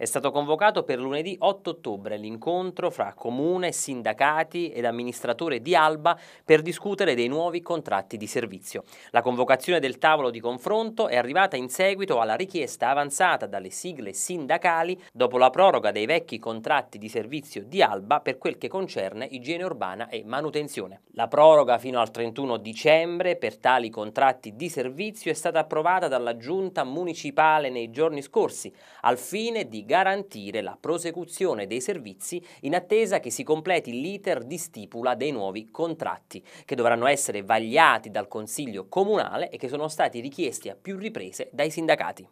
È stato convocato per lunedì 8 ottobre l'incontro fra comune, sindacati ed amministratore di Alba per discutere dei nuovi contratti di servizio. La convocazione del tavolo di confronto è arrivata in seguito alla richiesta avanzata dalle sigle sindacali dopo la proroga dei vecchi contratti di servizio di Alba per quel che concerne igiene urbana e manutenzione. La proroga fino al 31 dicembre per tali contratti di servizio è stata approvata dalla giunta municipale nei giorni scorsi al fine di garantire la prosecuzione dei servizi in attesa che si completi l'iter di stipula dei nuovi contratti, che dovranno essere vagliati dal Consiglio Comunale e che sono stati richiesti a più riprese dai sindacati.